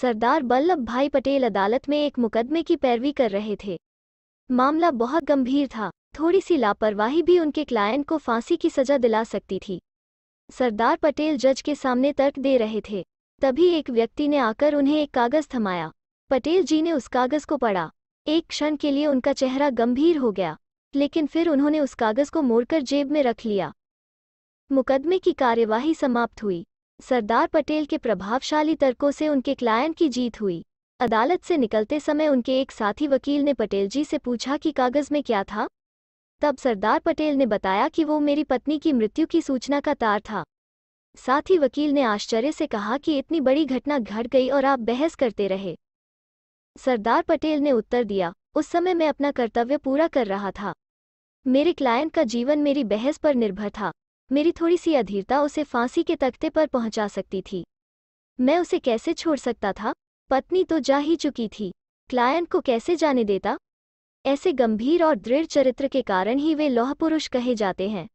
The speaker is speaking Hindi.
सरदार वल्लभ भाई पटेल अदालत में एक मुकदमे की पैरवी कर रहे थे मामला बहुत गंभीर था थोड़ी सी लापरवाही भी उनके क्लाइंट को फांसी की सजा दिला सकती थी सरदार पटेल जज के सामने तर्क दे रहे थे तभी एक व्यक्ति ने आकर उन्हें एक कागज थमाया पटेल जी ने उस कागज को पढ़ा एक क्षण के लिए उनका चेहरा गंभीर हो गया लेकिन फिर उन्होंने उस कागज को मोड़कर जेब में रख लिया मुकदमे की कार्यवाही समाप्त हुई सरदार पटेल के प्रभावशाली तर्कों से उनके क्लाइंट की जीत हुई अदालत से निकलते समय उनके एक साथी वकील ने पटेल जी से पूछा कि कागज में क्या था तब सरदार पटेल ने बताया कि वो मेरी पत्नी की मृत्यु की सूचना का तार था साथी वकील ने आश्चर्य से कहा कि इतनी बड़ी घटना घट गई और आप बहस करते रहे सरदार पटेल ने उत्तर दिया उस समय मैं अपना कर्तव्य पूरा कर रहा था मेरे क्लाइंट का जीवन मेरी बहस पर निर्भर था मेरी थोड़ी सी अधीरता उसे फांसी के तख्ते पर पहुंचा सकती थी मैं उसे कैसे छोड़ सकता था पत्नी तो जा ही चुकी थी क्लाइंट को कैसे जाने देता ऐसे गंभीर और दृढ़ चरित्र के कारण ही वे लौह पुरुष कहे जाते हैं